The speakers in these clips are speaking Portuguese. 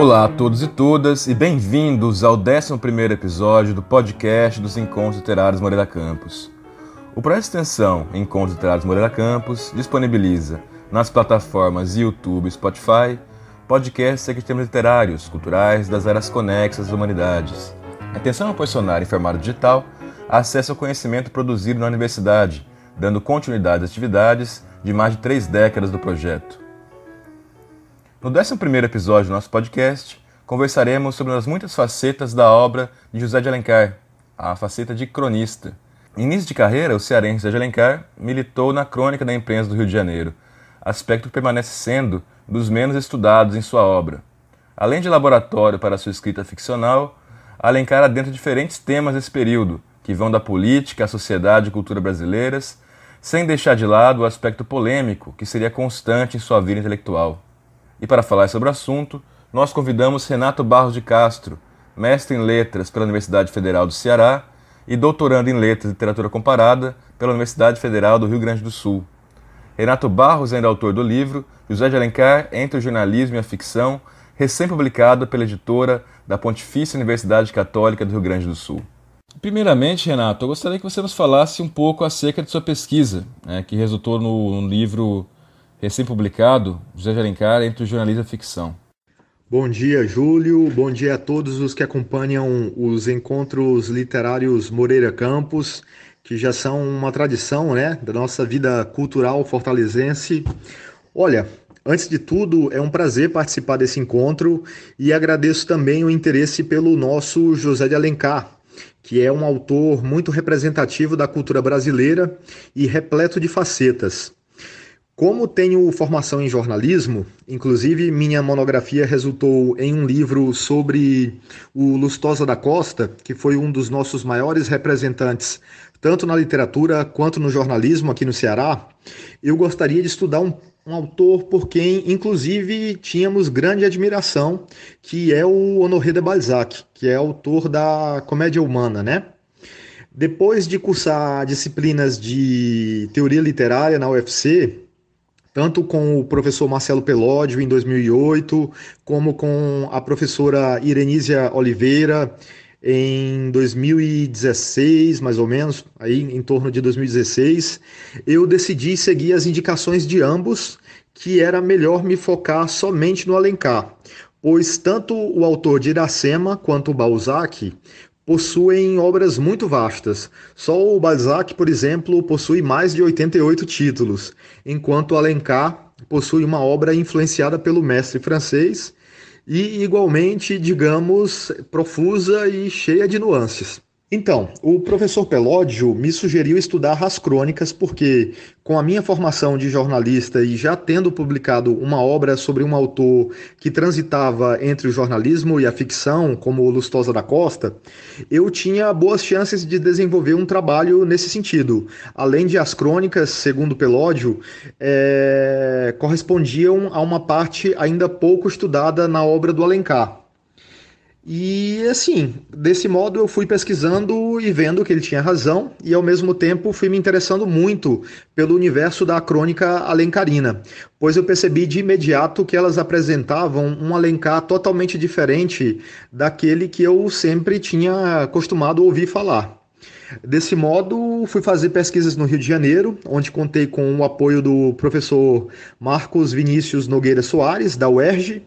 Olá a todos e todas e bem-vindos ao 11 episódio do podcast dos Encontros Literários Moreira Campos. O projeto de extensão Encontros Literários Moreira Campos disponibiliza nas plataformas YouTube e Spotify podcasts sobre temas literários, culturais das áreas conexas das humanidades. A ao posicionar em formato digital, acesso ao conhecimento produzido na universidade, dando continuidade às atividades de mais de três décadas do projeto. No 11 episódio do nosso podcast, conversaremos sobre as muitas facetas da obra de José de Alencar, a faceta de cronista. Em início de carreira, o cearense José de Alencar militou na crônica da imprensa do Rio de Janeiro, aspecto que permanece sendo dos menos estudados em sua obra. Além de laboratório para sua escrita ficcional, Alencar adentra diferentes temas desse período, que vão da política à sociedade e cultura brasileiras, sem deixar de lado o aspecto polêmico que seria constante em sua vida intelectual. E para falar sobre o assunto, nós convidamos Renato Barros de Castro, mestre em Letras pela Universidade Federal do Ceará e doutorando em Letras e Literatura Comparada pela Universidade Federal do Rio Grande do Sul. Renato Barros é ainda autor do livro José de Alencar entre o jornalismo e a ficção, recém-publicado pela editora da Pontifícia Universidade Católica do Rio Grande do Sul. Primeiramente, Renato, eu gostaria que você nos falasse um pouco acerca de sua pesquisa, né, que resultou no, no livro recém-publicado, José de Alencar, entre o jornalismo e ficção. Bom dia, Júlio. Bom dia a todos os que acompanham os encontros literários Moreira Campos, que já são uma tradição né, da nossa vida cultural fortalezense. Olha, Antes de tudo, é um prazer participar desse encontro e agradeço também o interesse pelo nosso José de Alencar, que é um autor muito representativo da cultura brasileira e repleto de facetas. Como tenho formação em jornalismo, inclusive minha monografia resultou em um livro sobre o Lustosa da Costa, que foi um dos nossos maiores representantes, tanto na literatura quanto no jornalismo aqui no Ceará, eu gostaria de estudar um, um autor por quem, inclusive, tínhamos grande admiração, que é o Honoré de Balzac, que é autor da Comédia Humana, né? Depois de cursar disciplinas de teoria literária na UFC, tanto com o professor Marcelo Pelódio em 2008, como com a professora Irenísia Oliveira em 2016, mais ou menos, aí em torno de 2016, eu decidi seguir as indicações de ambos, que era melhor me focar somente no Alencar, pois tanto o autor de Iracema quanto o Balzac possuem obras muito vastas. Só o Balzac, por exemplo, possui mais de 88 títulos, enquanto Alencar possui uma obra influenciada pelo mestre francês e igualmente, digamos, profusa e cheia de nuances. Então, o professor Pelódio me sugeriu estudar as crônicas porque, com a minha formação de jornalista e já tendo publicado uma obra sobre um autor que transitava entre o jornalismo e a ficção, como o Lustosa da Costa, eu tinha boas chances de desenvolver um trabalho nesse sentido. Além de as crônicas, segundo Pelódio, é... correspondiam a uma parte ainda pouco estudada na obra do Alencar e assim, desse modo eu fui pesquisando e vendo que ele tinha razão, e ao mesmo tempo fui me interessando muito pelo universo da crônica alencarina, pois eu percebi de imediato que elas apresentavam um alencar totalmente diferente daquele que eu sempre tinha acostumado a ouvir falar. Desse modo, fui fazer pesquisas no Rio de Janeiro, onde contei com o apoio do professor Marcos Vinícius Nogueira Soares, da UERJ,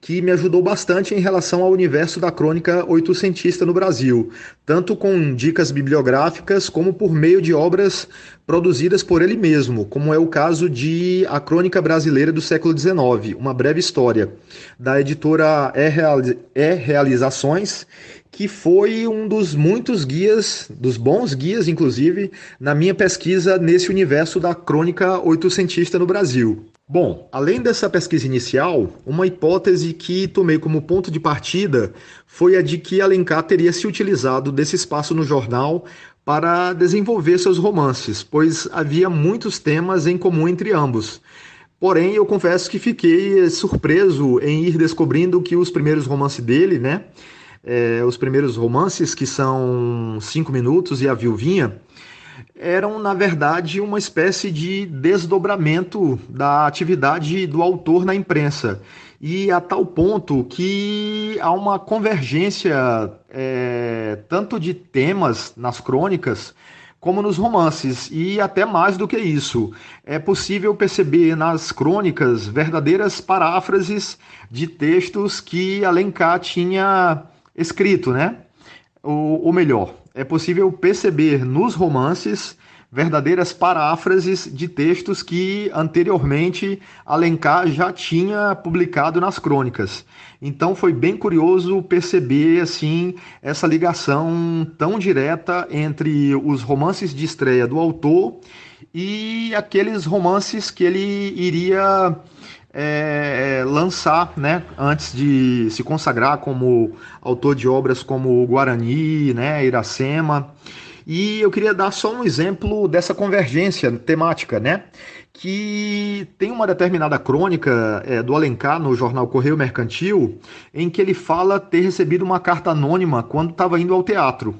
que me ajudou bastante em relação ao universo da crônica oitocentista no Brasil, tanto com dicas bibliográficas como por meio de obras produzidas por ele mesmo, como é o caso de A Crônica Brasileira do Século XIX, Uma Breve História, da editora E-Realizações, que foi um dos muitos guias, dos bons guias, inclusive, na minha pesquisa nesse universo da crônica oitocentista no Brasil. Bom, além dessa pesquisa inicial, uma hipótese que tomei como ponto de partida foi a de que Alencar teria se utilizado desse espaço no jornal para desenvolver seus romances, pois havia muitos temas em comum entre ambos. Porém, eu confesso que fiquei eh, surpreso em ir descobrindo que os primeiros romances dele, né? É, os primeiros romances, que são Cinco Minutos e A Viuvinha, eram, na verdade, uma espécie de desdobramento da atividade do autor na imprensa. E a tal ponto que há uma convergência é, tanto de temas nas crônicas como nos romances, e até mais do que isso. É possível perceber nas crônicas verdadeiras paráfrases de textos que Alencar tinha escrito, né? ou, ou melhor, é possível perceber nos romances verdadeiras paráfrases de textos que anteriormente Alencar já tinha publicado nas crônicas. Então foi bem curioso perceber assim essa ligação tão direta entre os romances de estreia do autor e aqueles romances que ele iria é, é, lançar, né, antes de se consagrar como autor de obras como Guarani, né, Iracema. E eu queria dar só um exemplo dessa convergência temática, né? Que tem uma determinada crônica é, do Alencar no jornal Correio Mercantil, em que ele fala ter recebido uma carta anônima quando estava indo ao teatro.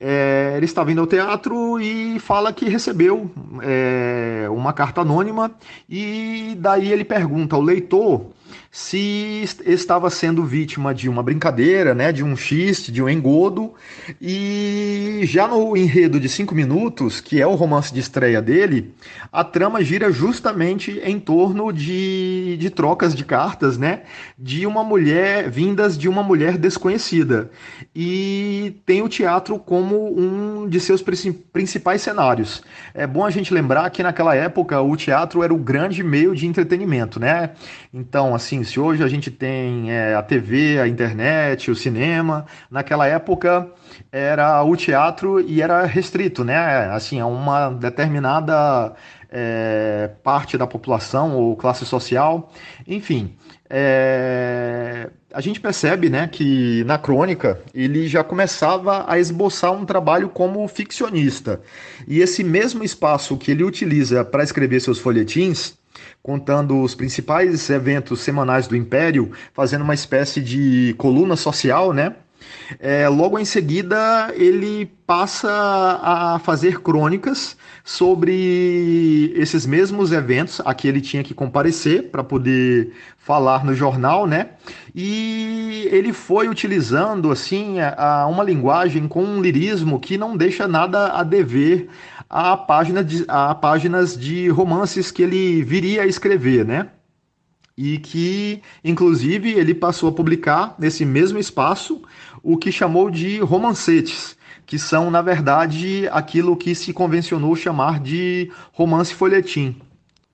É, ele está vindo ao teatro e fala que recebeu é, uma carta anônima, e daí ele pergunta ao leitor se estava sendo vítima de uma brincadeira, né, de um xiste, de um engodo. E já no enredo de cinco minutos, que é o romance de estreia dele, a trama gira justamente em torno de, de trocas de cartas, né, de uma mulher vindas de uma mulher desconhecida. E tem o teatro como um de seus principais cenários. É bom a gente lembrar que naquela época o teatro era o grande meio de entretenimento, né? Então, assim, se hoje a gente tem é, a TV, a internet, o cinema, naquela época era o teatro e era restrito, né? Assim, a é uma determinada é, parte da população ou classe social, enfim. É, a gente percebe né, que na crônica ele já começava a esboçar um trabalho como ficcionista. E esse mesmo espaço que ele utiliza para escrever seus folhetins contando os principais eventos semanais do Império, fazendo uma espécie de coluna social, né? É, logo em seguida, ele passa a fazer crônicas sobre esses mesmos eventos a que ele tinha que comparecer para poder falar no jornal, né? E ele foi utilizando assim a, uma linguagem com um lirismo que não deixa nada a dever a, página de, a páginas de romances que ele viria a escrever, né? E que, inclusive, ele passou a publicar nesse mesmo espaço o que chamou de romancetes, que são, na verdade, aquilo que se convencionou chamar de romance folhetim.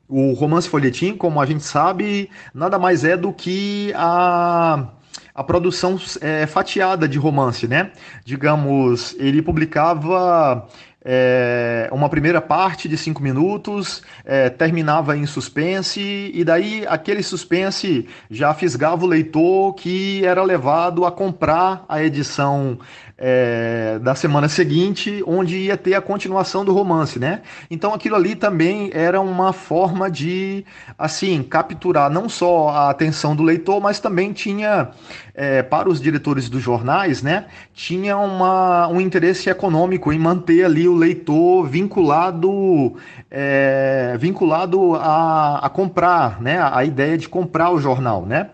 O romance folhetim, como a gente sabe, nada mais é do que a a produção é, fatiada de romance, né? Digamos, ele publicava é, uma primeira parte de cinco minutos, é, terminava em suspense, e daí aquele suspense já fisgava o leitor que era levado a comprar a edição é, da semana seguinte, onde ia ter a continuação do romance, né? Então aquilo ali também era uma forma de, assim, capturar não só a atenção do leitor, mas também tinha, é, para os diretores dos jornais, né? Tinha uma, um interesse econômico em manter ali o leitor vinculado, é, vinculado a, a comprar, né? A ideia de comprar o jornal, né?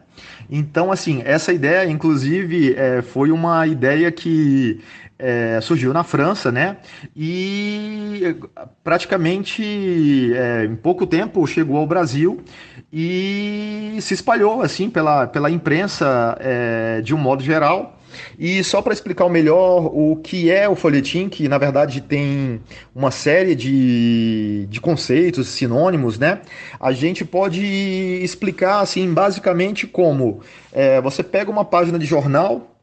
Então, assim, essa ideia, inclusive, é, foi uma ideia que é, surgiu na França, né? E praticamente é, em pouco tempo chegou ao Brasil e se espalhou assim pela, pela imprensa é, de um modo geral. E só para explicar melhor o que é o folhetim, que na verdade tem uma série de, de conceitos, sinônimos, né? A gente pode explicar assim basicamente como é, você pega uma página de jornal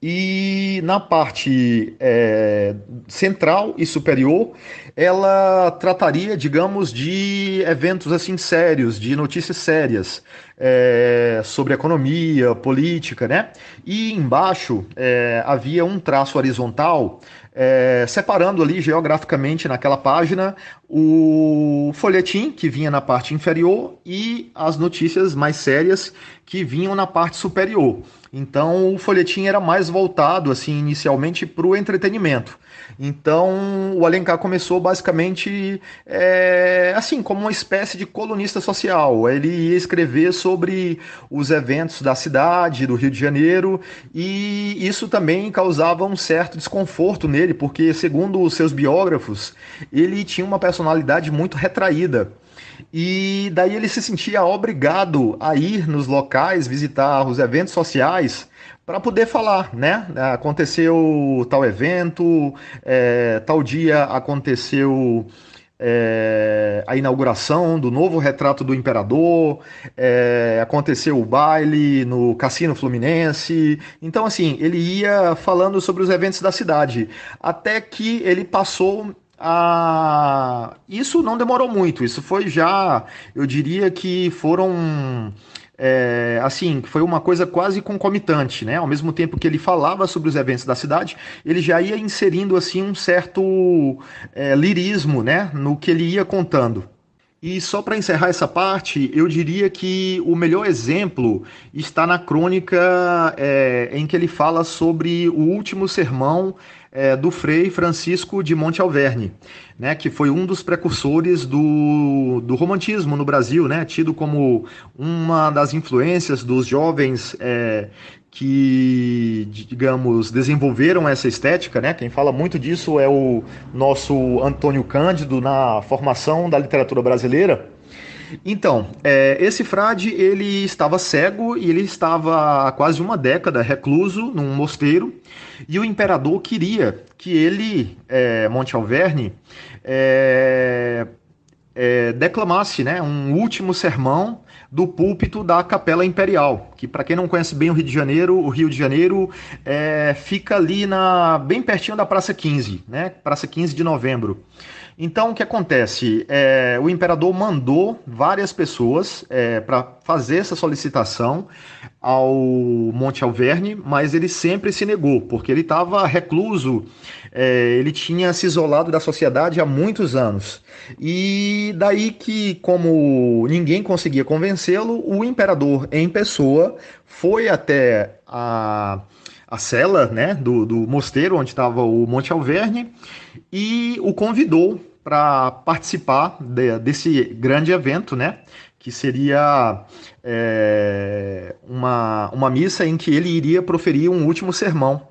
e na parte é, central e superior ela trataria, digamos, de eventos assim sérios, de notícias sérias é, sobre economia, política, né? E embaixo é, havia um traço horizontal é, separando ali geograficamente naquela página o folhetim que vinha na parte inferior e as notícias mais sérias que vinham na parte superior. Então o folhetim era mais voltado assim inicialmente para o entretenimento. Então, o Alencar começou basicamente é, assim, como uma espécie de colunista social. Ele ia escrever sobre os eventos da cidade, do Rio de Janeiro, e isso também causava um certo desconforto nele, porque, segundo os seus biógrafos, ele tinha uma personalidade muito retraída. E daí ele se sentia obrigado a ir nos locais, visitar os eventos sociais para poder falar, né? Aconteceu tal evento, é, tal dia aconteceu é, a inauguração do novo retrato do imperador, é, aconteceu o baile no Cassino Fluminense. Então, assim, ele ia falando sobre os eventos da cidade, até que ele passou ah, isso não demorou muito, isso foi já, eu diria que foram é, assim, foi uma coisa quase concomitante, né? Ao mesmo tempo que ele falava sobre os eventos da cidade, ele já ia inserindo assim um certo é, lirismo, né, no que ele ia contando. E só para encerrar essa parte, eu diria que o melhor exemplo está na crônica é, em que ele fala sobre o último sermão é, do Frei Francisco de Monte Alverne, né, que foi um dos precursores do, do romantismo no Brasil, né, tido como uma das influências dos jovens é, que, digamos, desenvolveram essa estética, né? Quem fala muito disso é o nosso Antônio Cândido na formação da literatura brasileira. Então, é, esse frade ele estava cego e ele estava há quase uma década recluso num mosteiro e o imperador queria que ele, é, Monte Alverne, é, é declamasse né, um último sermão do púlpito da Capela Imperial, que para quem não conhece bem o Rio de Janeiro, o Rio de Janeiro é, fica ali na bem pertinho da Praça 15, né? Praça 15 de Novembro. Então, o que acontece? É, o imperador mandou várias pessoas é, para fazer essa solicitação ao Monte Alverne, mas ele sempre se negou, porque ele estava recluso, é, ele tinha se isolado da sociedade há muitos anos. E daí que, como ninguém conseguia convencê-lo, o imperador em pessoa foi até a a cela né, do, do mosteiro onde estava o Monte Alverne e o convidou para participar de, desse grande evento, né? Que seria é, uma, uma missa em que ele iria proferir um último sermão.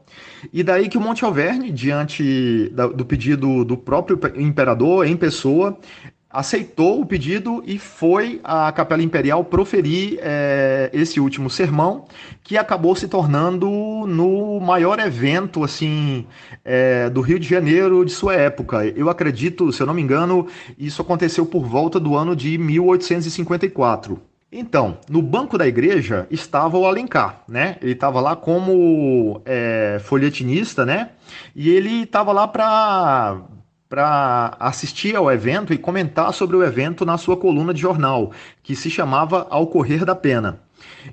E daí que o Monte Alverne, diante da, do pedido do próprio imperador em pessoa, aceitou o pedido e foi à Capela Imperial proferir é, esse último sermão, que acabou se tornando no maior evento assim é, do Rio de Janeiro de sua época. Eu acredito, se eu não me engano, isso aconteceu por volta do ano de 1854. Então, no banco da igreja estava o Alencar, né? Ele estava lá como é, folhetinista, né? E ele estava lá para para assistir ao evento e comentar sobre o evento na sua coluna de jornal, que se chamava Ao Correr da Pena.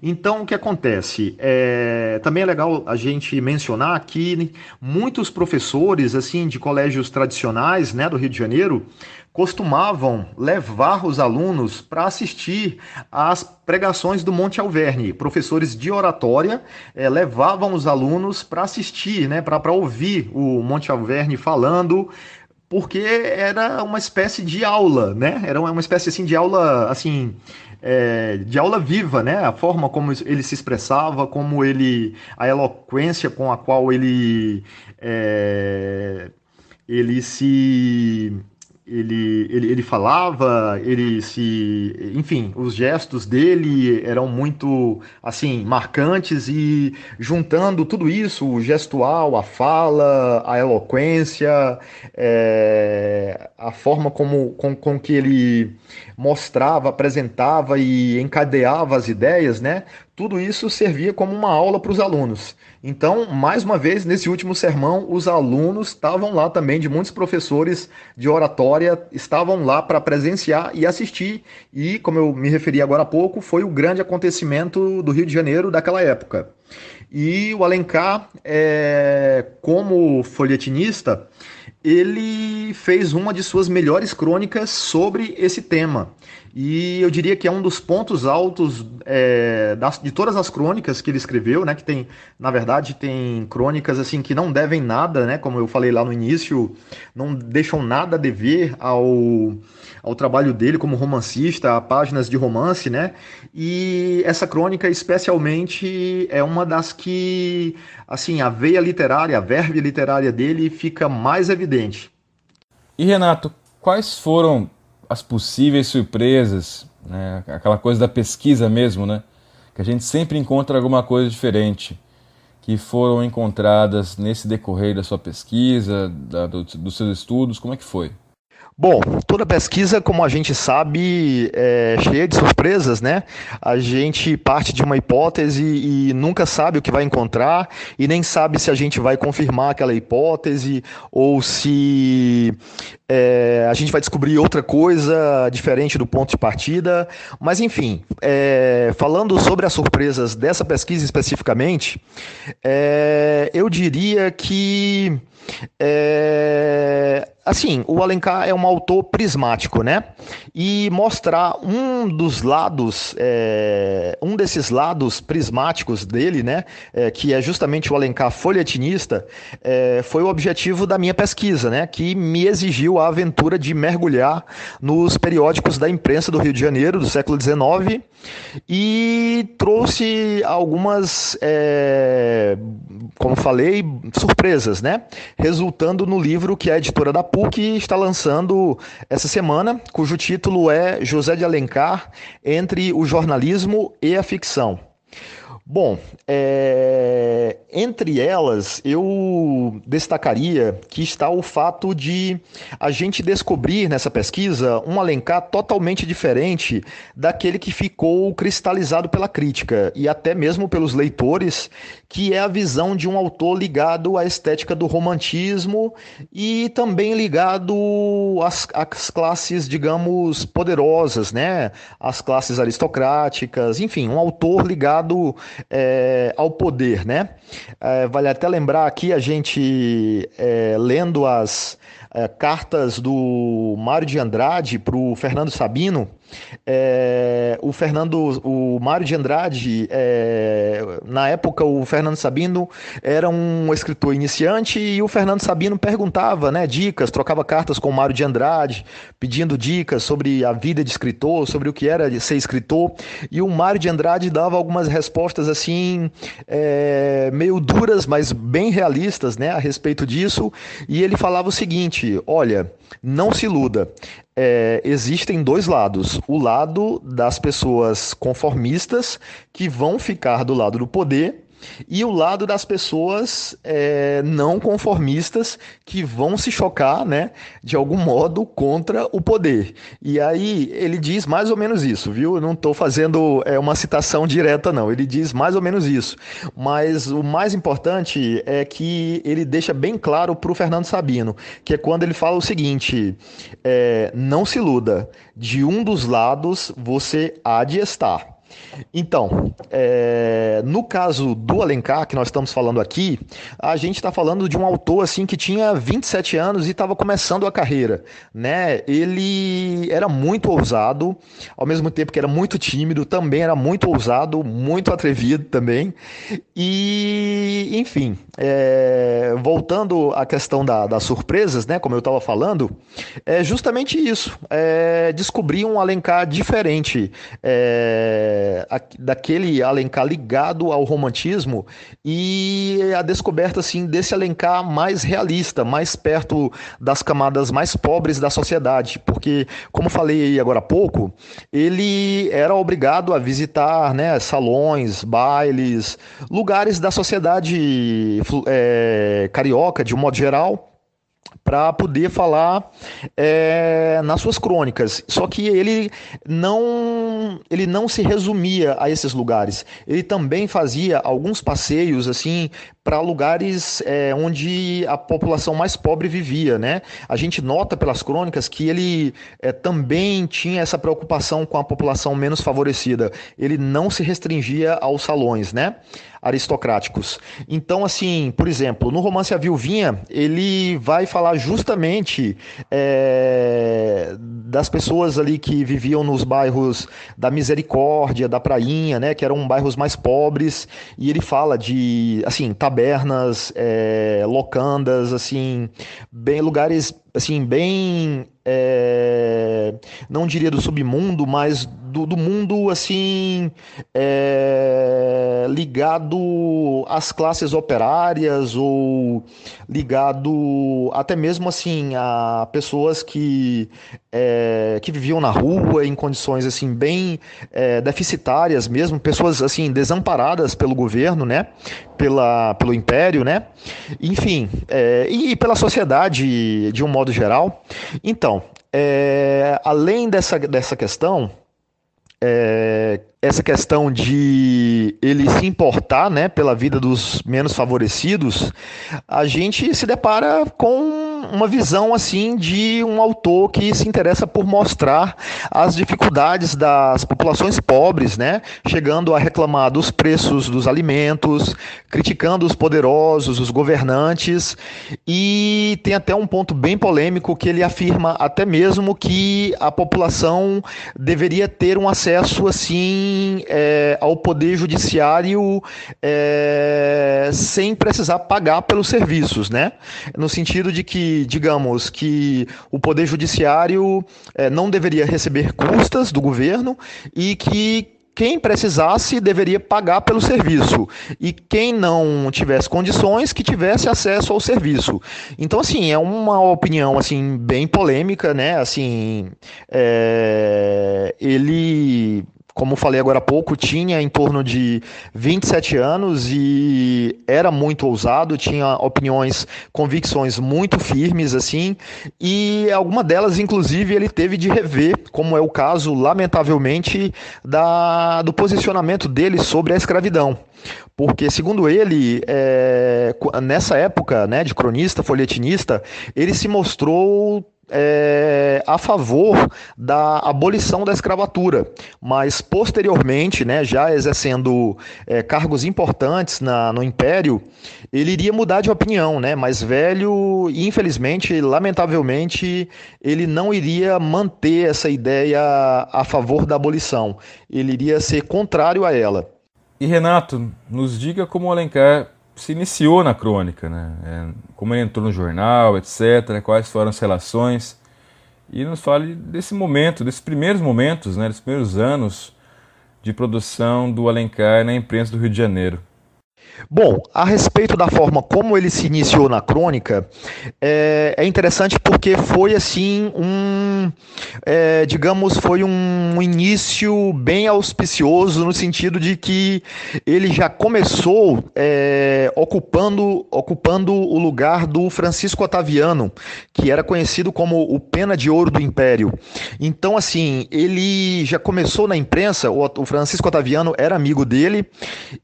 Então, o que acontece? É, também é legal a gente mencionar que muitos professores assim de colégios tradicionais né, do Rio de Janeiro costumavam levar os alunos para assistir às pregações do Monte Alverne. Professores de oratória é, levavam os alunos para assistir, né, para ouvir o Monte Alverne falando porque era uma espécie de aula, né? Era uma espécie assim de aula, assim, é, de aula viva, né? A forma como ele se expressava, como ele, a eloquência com a qual ele, é, ele se ele, ele, ele falava, ele se. Enfim, os gestos dele eram muito, assim, marcantes e juntando tudo isso, o gestual, a fala, a eloquência, é, a forma como com, com que ele mostrava, apresentava e encadeava as ideias, né? Tudo isso servia como uma aula para os alunos. Então, mais uma vez, nesse último sermão, os alunos estavam lá também, de muitos professores de oratória, estavam lá para presenciar e assistir. E, como eu me referi agora há pouco, foi o grande acontecimento do Rio de Janeiro daquela época. E o Alencar, é, como folhetinista, ele fez uma de suas melhores crônicas sobre esse tema. E eu diria que é um dos pontos altos é, das, de todas as crônicas que ele escreveu, né? Que tem, na verdade, tem crônicas assim que não devem nada, né? Como eu falei lá no início, não deixam nada a dever ao ao trabalho dele como romancista, a páginas de romance, né? E essa crônica, especialmente, é uma das que, assim, a veia literária, a verve literária dele fica mais evidente. E Renato, quais foram as possíveis surpresas, né? aquela coisa da pesquisa mesmo, né? Que a gente sempre encontra alguma coisa diferente, que foram encontradas nesse decorrer da sua pesquisa, da, do, dos seus estudos, como é que foi? Bom, toda pesquisa, como a gente sabe, é cheia de surpresas, né? A gente parte de uma hipótese e nunca sabe o que vai encontrar e nem sabe se a gente vai confirmar aquela hipótese ou se é, a gente vai descobrir outra coisa diferente do ponto de partida. Mas, enfim, é, falando sobre as surpresas dessa pesquisa especificamente, é, eu diria que é, assim, o Alencar é um autor prismático, né? E mostrar um dos lados, é, um desses lados prismáticos dele, né? É, que é justamente o Alencar folhetinista, é, foi o objetivo da minha pesquisa, né? Que me exigiu a aventura de mergulhar nos periódicos da imprensa do Rio de Janeiro do século XIX e trouxe algumas, é, como falei, surpresas, né? Resultando no livro que a editora da PUC está lançando essa semana, cujo título é José de Alencar entre o jornalismo e a ficção. Bom, é, entre elas, eu destacaria que está o fato de a gente descobrir nessa pesquisa um Alencar totalmente diferente daquele que ficou cristalizado pela crítica e até mesmo pelos leitores, que é a visão de um autor ligado à estética do romantismo e também ligado às, às classes, digamos, poderosas, né? Às classes aristocráticas, enfim, um autor ligado é, ao poder, né? É, vale até lembrar aqui a gente é, lendo as é, cartas do Mário de Andrade para o Fernando Sabino, é, o Fernando, o Mário de Andrade, é, na época o Fernando Sabino era um escritor iniciante e o Fernando Sabino perguntava né, dicas, trocava cartas com o Mário de Andrade, pedindo dicas sobre a vida de escritor, sobre o que era ser escritor. E o Mário de Andrade dava algumas respostas assim, é, meio duras, mas bem realistas né, a respeito disso. E ele falava o seguinte: olha, não se iluda, é, existem dois lados. O lado das pessoas conformistas que vão ficar do lado do poder e o lado das pessoas é, não conformistas que vão se chocar, né, de algum modo contra o poder. E aí ele diz mais ou menos isso, viu? Eu não estou fazendo é, uma citação direta, não. Ele diz mais ou menos isso. Mas o mais importante é que ele deixa bem claro para o Fernando Sabino, que é quando ele fala o seguinte: é, não se iluda, de um dos lados você há de estar. Então, é, no caso do Alencar, que nós estamos falando aqui, a gente está falando de um autor assim que tinha 27 anos e estava começando a carreira. Né? Ele era muito ousado, ao mesmo tempo que era muito tímido, também era muito ousado, muito atrevido também. E, enfim, é, voltando à questão da, das surpresas, né, como eu estava falando, é justamente isso. É, descobrir um Alencar diferente é, a, daquele Alencar ligado ao romantismo e a descoberta assim, desse Alencar mais realista, mais perto das camadas mais pobres da sociedade. Porque, como falei agora há pouco, ele era obrigado a visitar né, salões, bailes, lugares da sociedade é, carioca, de um modo geral, para poder falar é, nas suas crônicas. Só que ele não ele não se resumia a esses lugares. Ele também fazia alguns passeios assim para lugares é, onde a população mais pobre vivia, né? A gente nota pelas crônicas que ele é, também tinha essa preocupação com a população menos favorecida. Ele não se restringia aos salões, né? aristocráticos. Então, assim, por exemplo, no romance A Viuvinha, ele vai falar justamente é, das pessoas ali que viviam nos bairros da Misericórdia, da Prainha, né, que eram bairros mais pobres, e ele fala de, assim, tabernas, é, locandas, assim, bem lugares assim bem é, não diria do submundo mas do, do mundo assim é, ligado às classes operárias ou ligado até mesmo assim a pessoas que é, que viviam na rua em condições assim bem é, deficitárias mesmo pessoas assim desamparadas pelo governo né pela pelo império né enfim é, e pela sociedade de um modo geral então é, além dessa, dessa questão, é, essa questão de ele se importar né, pela vida dos menos favorecidos, a gente se depara com uma visão assim de um autor que se interessa por mostrar as dificuldades das populações pobres, né? Chegando a reclamar dos preços dos alimentos, criticando os poderosos, os governantes, e tem até um ponto bem polêmico que ele afirma até mesmo que a população deveria ter um acesso assim é, ao poder judiciário é, sem precisar pagar pelos serviços, né? No sentido de que digamos, que o Poder Judiciário é, não deveria receber custas do governo e que quem precisasse deveria pagar pelo serviço e quem não tivesse condições que tivesse acesso ao serviço. Então assim é uma opinião assim bem polêmica, né? Assim é... ele como falei agora há pouco, tinha em torno de 27 anos e era muito ousado, tinha opiniões, convicções muito firmes assim, e alguma delas inclusive ele teve de rever, como é o caso lamentavelmente da do posicionamento dele sobre a escravidão. Porque, segundo ele, é, nessa época né, de cronista, folhetinista, ele se mostrou é, a favor da abolição da escravatura, mas posteriormente, né, já exercendo é, cargos importantes na, no Império, ele iria mudar de opinião, né? Mas velho, infelizmente, lamentavelmente, ele não iria manter essa ideia a favor da abolição. Ele iria ser contrário a ela. E Renato, nos diga como o Alencar se iniciou na crônica, né? É, como ele entrou no jornal, etc., quais foram as relações. E nos fale desse momento, desses primeiros momentos, né? dos primeiros anos de produção do Alencar na imprensa do Rio de Janeiro. Bom, a respeito da forma como ele se iniciou na crônica, é, é interessante porque foi assim um, é, digamos, foi um início bem auspicioso no sentido de que ele já começou é, ocupando, ocupando o lugar do Francisco Otaviano, que era conhecido como o Pena de Ouro do Império. Então, assim, ele já começou na imprensa, o, o Francisco Otaviano era amigo dele.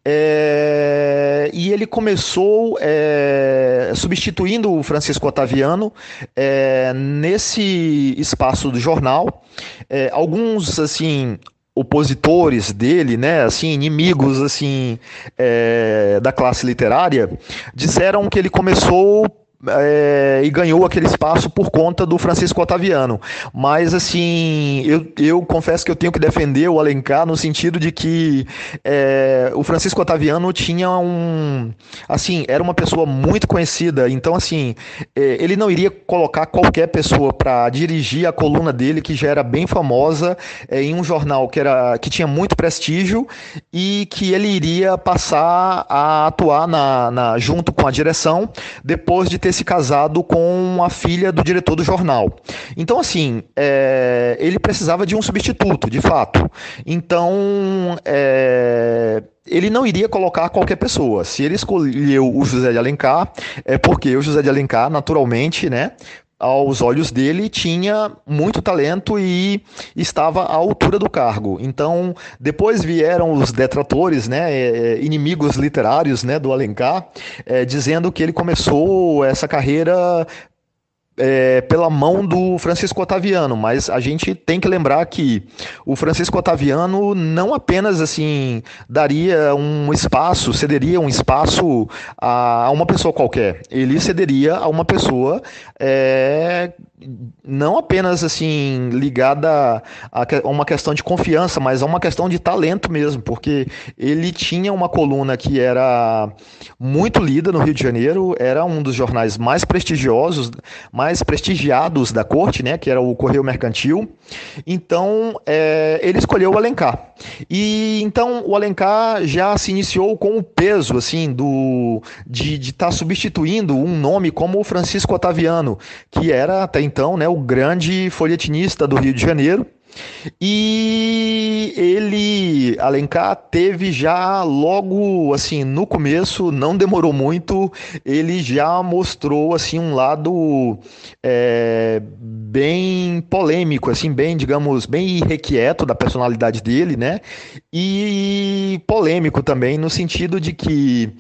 É, é, e ele começou é, substituindo o Francisco Otaviano é, nesse espaço do jornal. É, alguns, assim, opositores dele, né, assim, inimigos, assim, é, da classe literária, disseram que ele começou é, e ganhou aquele espaço por conta do Francisco Otaviano. Mas, assim, eu, eu confesso que eu tenho que defender o Alencar no sentido de que é, o Francisco Otaviano tinha um. Assim, era uma pessoa muito conhecida, então, assim, é, ele não iria colocar qualquer pessoa para dirigir a coluna dele, que já era bem famosa, é, em um jornal que, era, que tinha muito prestígio e que ele iria passar a atuar na, na junto com a direção depois de ter ter se casado com a filha do diretor do jornal. Então, assim, é, ele precisava de um substituto, de fato. Então, é, ele não iria colocar qualquer pessoa. Se ele escolheu o José de Alencar, é porque o José de Alencar, naturalmente, né, aos olhos dele, tinha muito talento e estava à altura do cargo. Então, depois vieram os detratores, né, é, é, inimigos literários né, do Alencar, é, dizendo que ele começou essa carreira é, pela mão do Francisco Otaviano, mas a gente tem que lembrar que o Francisco Otaviano não apenas assim daria um espaço, cederia um espaço a uma pessoa qualquer, ele cederia a uma pessoa é, não apenas assim ligada a, uma questão de confiança, mas a uma questão de talento mesmo, porque ele tinha uma coluna que era muito lida no Rio de Janeiro, era um dos jornais mais prestigiosos, mais prestigiados da corte, né, que era o Correio Mercantil. Então, é, ele escolheu o Alencar. E então o Alencar já se iniciou com o peso assim do de estar tá substituindo um nome como o Francisco Otaviano, que era até então né, o grande folhetinista do Rio de Janeiro e ele, Alencar, teve já logo assim no começo, não demorou muito, ele já mostrou assim um lado é, bem polêmico, assim bem, digamos, bem irrequieto da personalidade dele, né? E polêmico também no sentido de que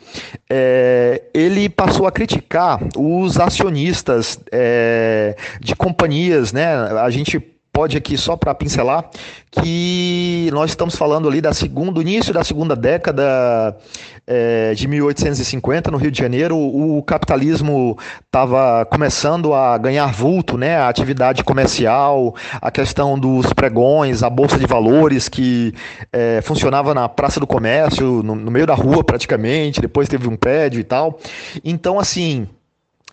é, ele passou a criticar os acionistas é, de companhias, né? A gente pode aqui só para pincelar que nós estamos falando ali da segundo início da segunda década é, de 1850 no Rio de Janeiro o capitalismo estava começando a ganhar vulto né a atividade comercial a questão dos pregões a bolsa de valores que é, funcionava na praça do comércio no, no meio da rua praticamente depois teve um prédio e tal então assim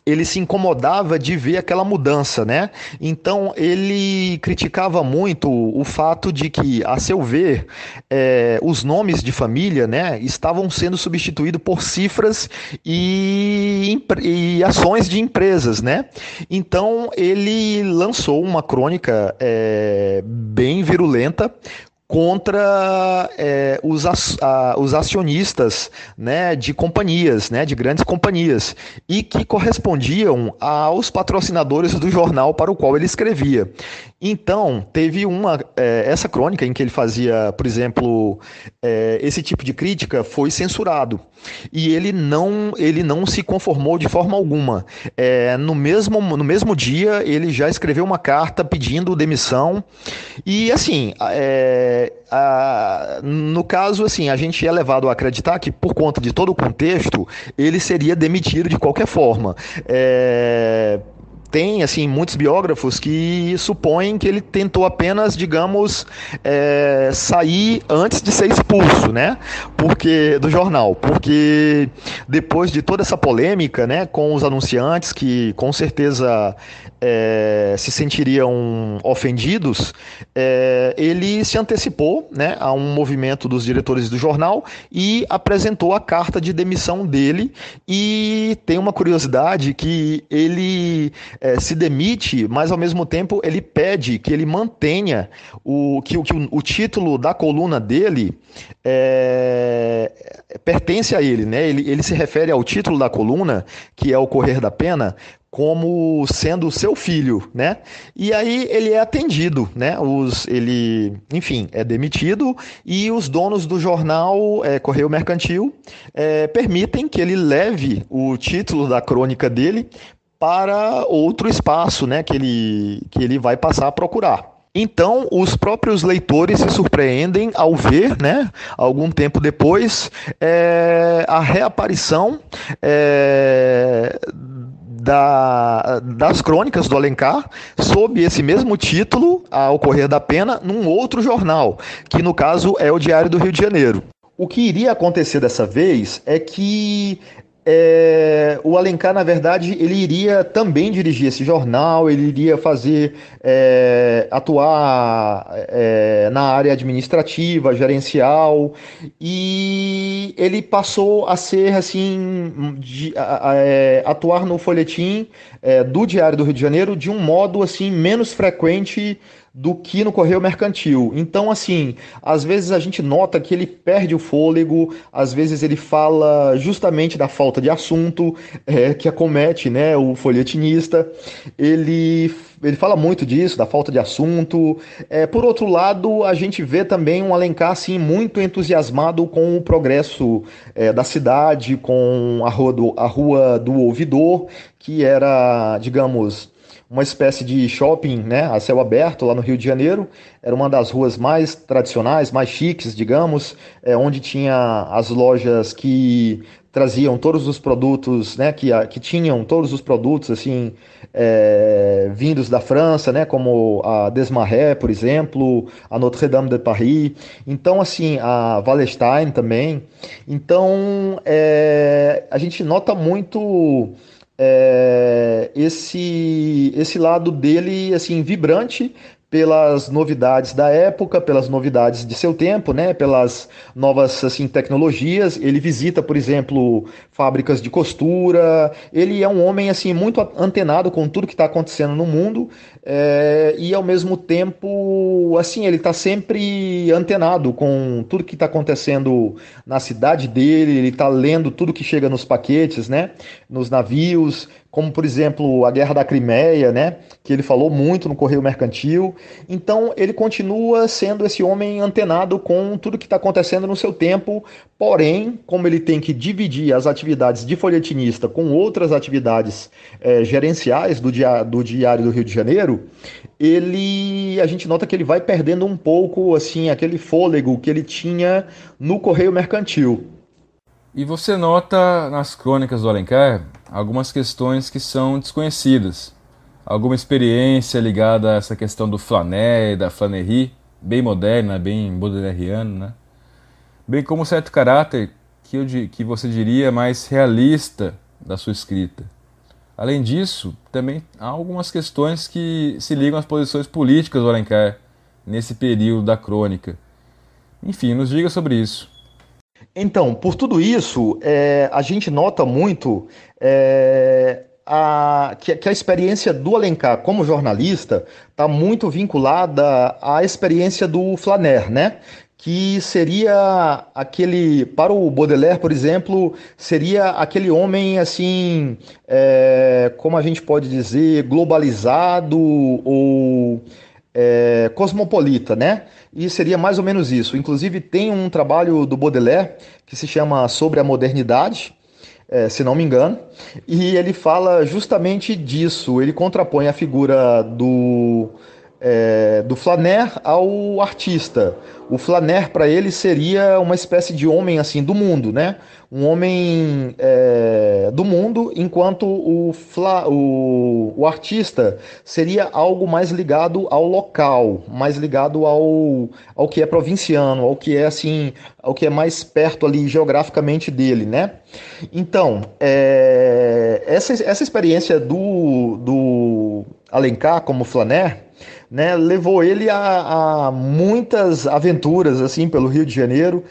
ele se incomodava de ver aquela mudança, né? Então ele criticava muito o fato de que, a seu ver, é, os nomes de família, né, estavam sendo substituídos por cifras e, e, ações de empresas, né? Então ele lançou uma crônica é, bem virulenta contra é, os, a, os acionistas né, de companhias, né, de grandes companhias, e que correspondiam aos patrocinadores do jornal para o qual ele escrevia. Então, teve uma. É, essa crônica em que ele fazia, por exemplo, é, esse tipo de crítica foi censurado. E ele não, ele não se conformou de forma alguma. É, no, mesmo, no mesmo dia, ele já escreveu uma carta pedindo demissão. E assim. É, é, a, no caso, assim, a gente é levado a acreditar que, por conta de todo o contexto, ele seria demitido de qualquer forma. É, tem assim muitos biógrafos que supõem que ele tentou apenas, digamos, é, sair antes de ser expulso, né? Porque do jornal, porque depois de toda essa polêmica, né, com os anunciantes que com certeza é, se sentiriam ofendidos, é, ele se antecipou né, a um movimento dos diretores do jornal e apresentou a carta de demissão dele. E tem uma curiosidade que ele é, se demite, mas ao mesmo tempo ele pede que ele mantenha o que, que o, o título da coluna dele é, pertence a ele, né? Ele, ele se refere ao título da coluna, que é o Correr da Pena, como sendo seu filho, né? E aí ele é atendido, né? Os, ele, enfim, é demitido e os donos do jornal é, Correio Mercantil é, permitem que ele leve o título da crônica dele para outro espaço, né? Que ele, que ele vai passar a procurar. Então, os próprios leitores se surpreendem ao ver, né, algum tempo depois, é, a reaparição é, da, das crônicas do Alencar, sob esse mesmo título, ao correr da pena, num outro jornal, que no caso é o Diário do Rio de Janeiro. O que iria acontecer dessa vez é que é, o Alencar, na verdade, ele iria também dirigir esse jornal, ele iria fazer, é, atuar é, na área administrativa, gerencial, e ele passou a ser, assim, de, a, a, é, atuar no folhetim é, do Diário do Rio de Janeiro de um modo, assim, menos frequente do que no correio mercantil. Então, assim, às vezes a gente nota que ele perde o fôlego, às vezes ele fala justamente da falta de assunto é, que acomete né, o folhetinista. Ele, ele fala muito disso, da falta de assunto. É, por outro lado, a gente vê também um Alencar assim, muito entusiasmado com o progresso é, da cidade, com a rua, do, a rua do Ouvidor, que era, digamos, uma espécie de shopping né, a céu aberto lá no Rio de Janeiro. Era uma das ruas mais tradicionais, mais chiques, digamos, é, onde tinha as lojas que traziam todos os produtos, né, que, que tinham todos os produtos assim é, vindos da França, né, como a Desmarais, por exemplo, a Notre Dame de Paris, então assim a Wallenstein também, então é, a gente nota muito é, esse, esse lado dele, assim, vibrante pelas novidades da época, pelas novidades de seu tempo, né? Pelas novas assim tecnologias. Ele visita, por exemplo, fábricas de costura. Ele é um homem assim muito antenado com tudo que está acontecendo no mundo. É, e ao mesmo tempo, assim, ele está sempre antenado com tudo que está acontecendo na cidade dele, ele está lendo tudo que chega nos paquetes, né? Nos navios, como por exemplo a Guerra da Crimeia, né? Que ele falou muito no Correio Mercantil. Então ele continua sendo esse homem antenado com tudo que está acontecendo no seu tempo, porém, como ele tem que dividir as atividades de folhetinista com outras atividades é, gerenciais do, dia do Diário do Rio de Janeiro ele a gente nota que ele vai perdendo um pouco assim aquele fôlego que ele tinha no Correio Mercantil. E você nota nas crônicas do Alencar algumas questões que são desconhecidas. Alguma experiência ligada a essa questão do flané e da flanerie, bem moderna, bem baudelaireana, né? Bem como certo caráter que, eu, que você diria mais realista da sua escrita. Além disso, também há algumas questões que se ligam às posições políticas do Alencar nesse período da crônica. Enfim, nos diga sobre isso. Então, por tudo isso, é, a gente nota muito é, a, que, que, a experiência do Alencar como jornalista está muito vinculada à experiência do Flaner, né? que seria aquele, para o Baudelaire, por exemplo, seria aquele homem assim, é, como a gente pode dizer, globalizado ou é, cosmopolita, né? E seria mais ou menos isso. Inclusive, tem um trabalho do Baudelaire que se chama Sobre a Modernidade. É, se não me engano, e ele fala justamente disso. Ele contrapõe a figura do é, do flaner ao artista. O flaner para ele seria uma espécie de homem assim do mundo, né? Um homem é, do mundo, enquanto o, fla, o, o, artista seria algo mais ligado ao local, mais ligado ao, ao que é provinciano, ao que é assim, ao que é mais perto ali geograficamente dele, né? Então, é, essa, essa experiência do, do Alencar como flaner né, levou ele a, a, muitas aventuras assim pelo Rio de Janeiro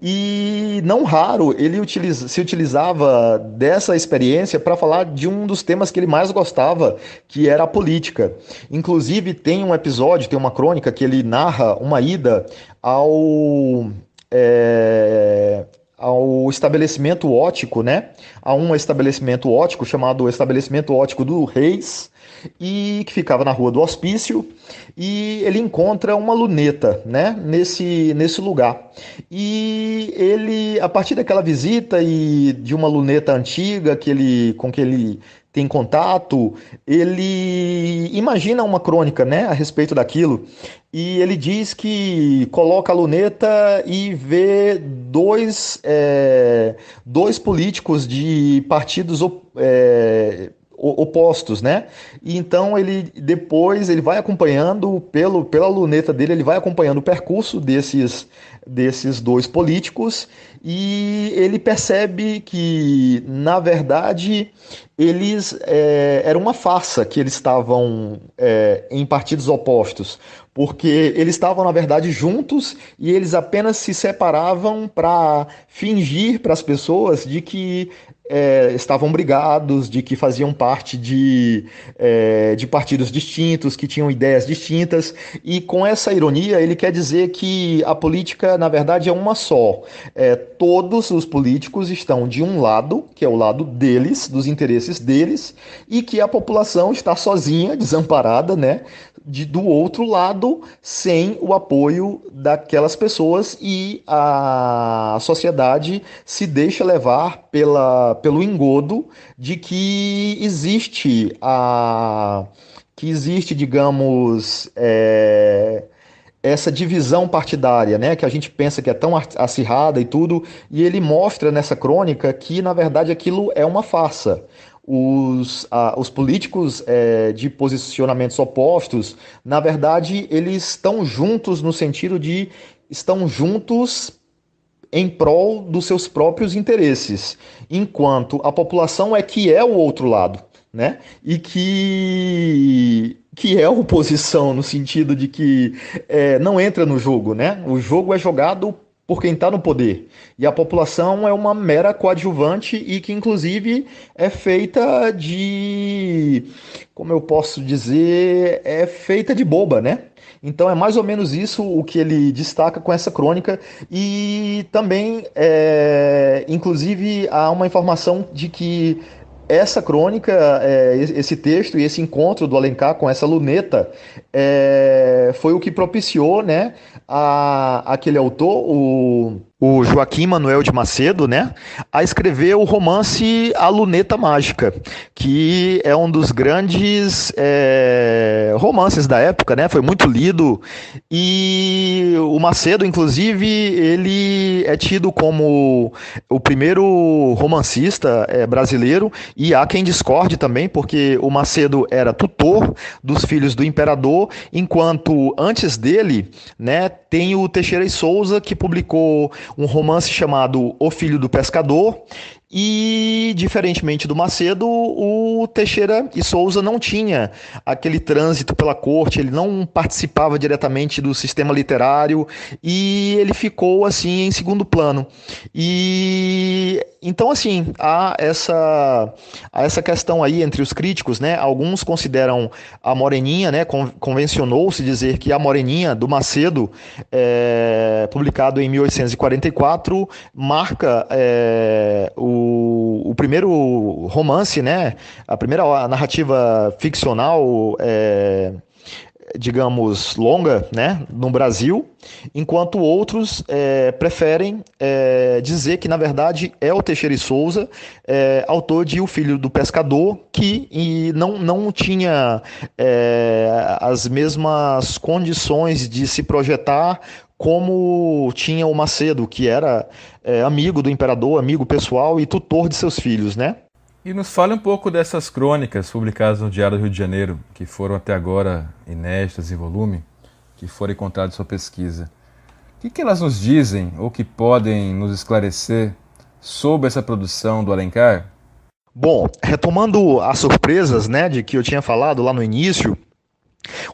e não raro ele se utilizava dessa experiência para falar de um dos temas que ele mais gostava, que era a política. Inclusive tem um episódio, tem uma crônica que ele narra uma ida ao é, ao estabelecimento ótico, né? A um estabelecimento ótico chamado Estabelecimento Ótico do Reis, e que ficava na Rua do Hospício, e ele encontra uma luneta, né, nesse nesse lugar. E ele a partir daquela visita e de uma luneta antiga que ele com que ele tem contato, ele imagina uma crônica, né, a respeito daquilo, e ele diz que coloca a luneta e vê dois, é, dois políticos de partidos é, opostos, né? E então ele depois ele vai acompanhando pelo pela luneta dele, ele vai acompanhando o percurso desses desses dois políticos e ele percebe que na verdade eles é, era uma farsa que eles estavam é, em partidos opostos, porque eles estavam na verdade juntos e eles apenas se separavam para fingir para as pessoas de que é, estavam brigados, de que faziam parte de, é, de partidos distintos, que tinham ideias distintas, e com essa ironia ele quer dizer que a política, na verdade, é uma só. É, todos os políticos estão de um lado, que é o lado deles, dos interesses deles, e que a população está sozinha, desamparada, né, de, do outro lado sem o apoio daquelas pessoas e a sociedade se deixa levar pela, pelo engodo de que existe a que existe, digamos, é, essa divisão partidária, né, que a gente pensa que é tão acirrada e tudo, e ele mostra nessa crônica que na verdade aquilo é uma farsa os, ah, os políticos é, de posicionamentos opostos, na verdade, eles estão juntos no sentido de estão juntos em prol dos seus próprios interesses, enquanto a população é que é o outro lado, né? E que que é oposição no sentido de que é, não entra no jogo, né? O jogo é jogado por quem está no poder. E a população é uma mera coadjuvante e que, inclusive, é feita de. Como eu posso dizer? É feita de boba, né? Então é mais ou menos isso o que ele destaca com essa crônica. E também, é, inclusive, há uma informação de que essa crônica, é, esse texto e esse encontro do Alencar com essa luneta é, foi o que propiciou né, a, aquele autor, o o Joaquim Manuel de Macedo, né, a escrever o romance A Luneta Mágica, que é um dos grandes é, romances da época, né, foi muito lido e o Macedo, inclusive, ele é tido como o primeiro romancista é, brasileiro e há quem discorde também, porque o Macedo era tutor dos filhos do imperador, enquanto antes dele, né, tem o Teixeira e Souza que publicou um romance chamado O Filho do Pescador e, diferentemente do Macedo, o Teixeira e Souza não tinha aquele trânsito pela corte, ele não participava diretamente do sistema literário e ele ficou, assim, em segundo plano. E, então, assim, há essa, há essa questão aí entre os críticos, né? Alguns consideram a Moreninha, né? Convencionou-se dizer que a Moreninha do Macedo, é, publicado em 1844, marca é, o o, primeiro romance, né? A primeira narrativa ficcional. É, digamos, longa né, no Brasil, enquanto outros é, preferem é, dizer que, na verdade, é o Teixeira e Souza, é, autor de O Filho do Pescador, que não, não tinha é, as mesmas condições de se projetar como tinha o Macedo, que era é, amigo do imperador, amigo pessoal e tutor de seus filhos, né? E nos fale um pouco dessas crônicas publicadas no Diário do Rio de Janeiro, que foram até agora inéditas em volume, que foram encontradas em sua pesquisa. O que, que elas nos dizem ou que podem nos esclarecer sobre essa produção do Alencar? Bom, retomando as surpresas né, de que eu tinha falado lá no início,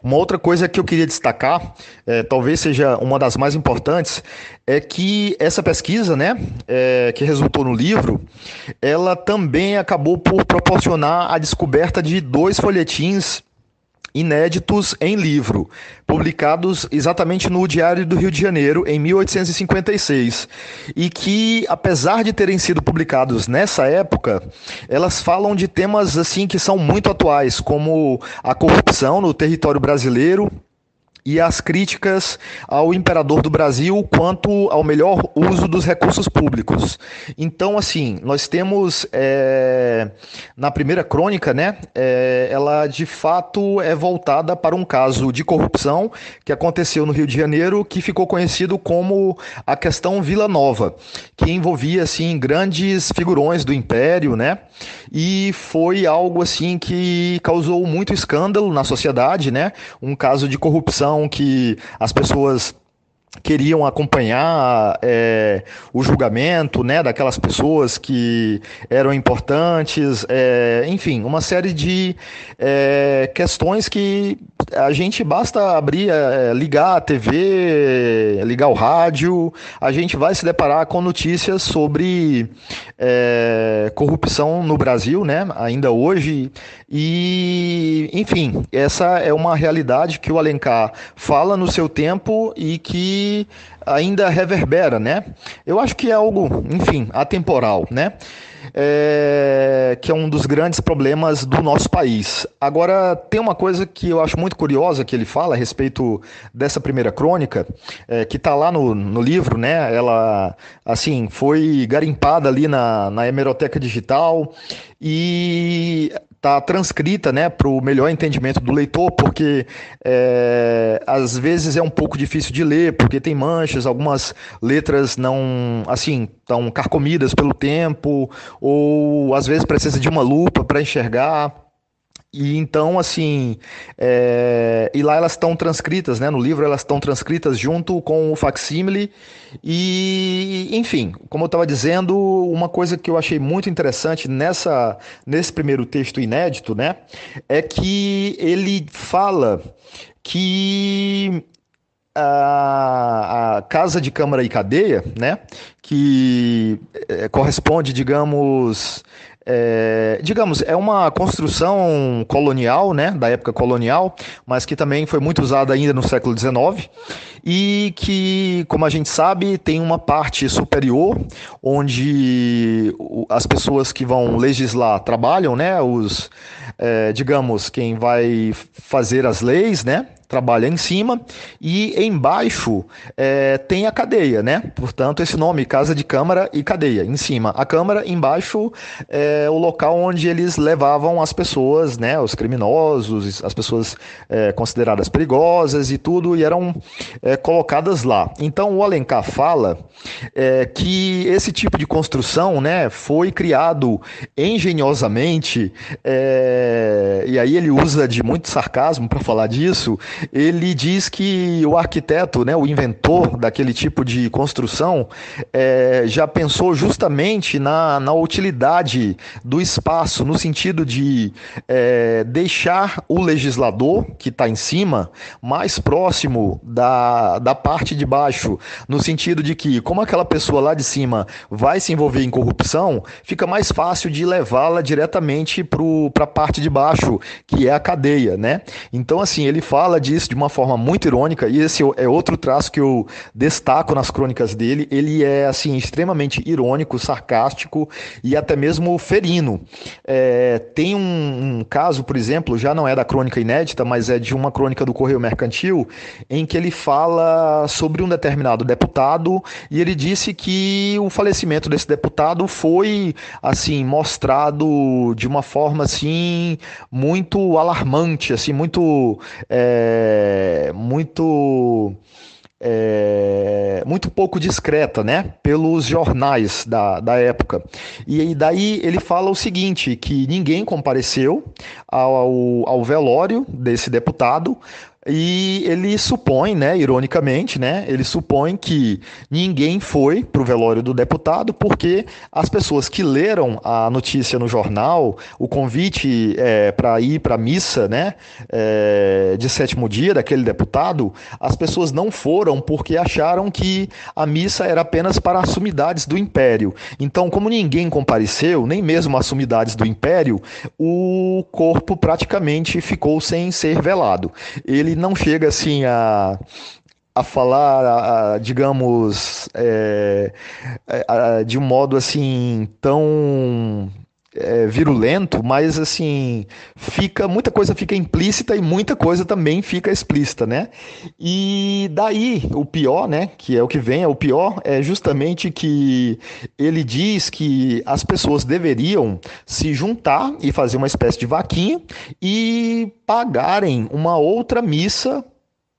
uma outra coisa que eu queria destacar, é, talvez seja uma das mais importantes, é que essa pesquisa, né, é, que resultou no livro, ela também acabou por proporcionar a descoberta de dois folhetins inéditos em livro, publicados exatamente no Diário do Rio de Janeiro, em 1856, e que, apesar de terem sido publicados nessa época, elas falam de temas assim que são muito atuais, como a corrupção no território brasileiro, e as críticas ao imperador do Brasil quanto ao melhor uso dos recursos públicos. Então, assim, nós temos é, na primeira crônica, né, é, ela de fato é voltada para um caso de corrupção que aconteceu no Rio de Janeiro, que ficou conhecido como a questão Vila Nova, que envolvia, assim, grandes figurões do Império, né, e foi algo, assim, que causou muito escândalo na sociedade, né, um caso de corrupção que as pessoas queriam acompanhar é, o julgamento né, daquelas pessoas que eram importantes, é, enfim, uma série de é, questões que a gente basta abrir, é, é, ligar a TV, ligar o rádio, a gente vai se deparar com notícias sobre é, corrupção no Brasil, né? Ainda hoje. E, enfim, essa é uma realidade que o Alencar fala no seu tempo e que ainda reverbera, né? Eu acho que é algo, enfim, atemporal, né? é, que é um dos grandes problemas do nosso país. Agora, tem uma coisa que eu acho muito curiosa que ele fala a respeito dessa primeira crônica, é, que está lá no, no livro, né? Ela, assim, foi garimpada ali na, na hemeroteca digital e Tá transcrita né, para o melhor entendimento do leitor, porque é, às vezes é um pouco difícil de ler, porque tem manchas, algumas letras não assim estão carcomidas pelo tempo, ou às vezes precisa de uma lupa para enxergar. E então, assim, é... e lá elas estão transcritas, né? No livro elas estão transcritas junto com o facsímile. E, enfim, como eu estava dizendo, uma coisa que eu achei muito interessante nessa, nesse primeiro texto inédito, né? É que ele fala que a, a, Casa de Câmara e Cadeia, né, que é, corresponde, digamos, é, digamos, é uma construção colonial, né, da época colonial, mas que também foi muito usada ainda no século XIX e que, como a gente sabe, tem uma parte superior onde as pessoas que vão legislar trabalham, né, os, é, digamos, quem vai fazer as leis, né, trabalha em cima e embaixo é, tem a cadeia, né? Portanto, esse nome, casa de câmara e cadeia. Em cima a câmara, embaixo é o local onde eles levavam as pessoas, né? Os criminosos, as pessoas é, consideradas perigosas e tudo, e eram é, colocadas lá. Então, o Alencar fala é, que esse tipo de construção, né, foi criado engenhosamente, é, e aí ele usa de muito sarcasmo para falar disso ele diz que o arquiteto, né, o inventor daquele tipo de construção, é, já pensou justamente na, na utilidade do espaço, no sentido de é, deixar o legislador, que está em cima, mais próximo da, da parte de baixo, no sentido de que, como aquela pessoa lá de cima vai se envolver em corrupção, fica mais fácil de levá-la diretamente para a parte de baixo, que é a cadeia, né? Então, assim, ele fala de disso de uma forma muito irônica, e esse é outro traço que eu destaco nas crônicas dele. Ele é, assim, extremamente irônico, sarcástico e até mesmo ferino. É, tem um, um caso, por exemplo, já não é da crônica inédita, mas é de uma crônica do Correio Mercantil, em que ele fala sobre um determinado deputado e ele disse que o falecimento desse deputado foi, assim, mostrado de uma forma, assim, muito alarmante, assim, muito. É, é, muito é, muito pouco discreta, né? Pelos jornais da, da época. E, e daí ele fala o seguinte: que ninguém compareceu ao, ao velório desse deputado, e ele supõe, né, ironicamente, né, ele supõe que ninguém foi para o velório do deputado porque as pessoas que leram a notícia no jornal, o convite é, para ir para a missa né, é, de sétimo dia daquele deputado, as pessoas não foram porque acharam que a missa era apenas para as sumidades do império. Então, como ninguém compareceu, nem mesmo as sumidades do império, o corpo praticamente ficou sem ser velado. Ele não chega assim a, a falar, a, a, digamos, é, é de um modo assim tão é, virulento, mas assim fica muita coisa fica implícita e muita coisa também fica explícita, né? E daí o pior, né? Que é o que vem, é o pior é justamente que ele diz que as pessoas deveriam se juntar e fazer uma espécie de vaquinha e pagarem uma outra missa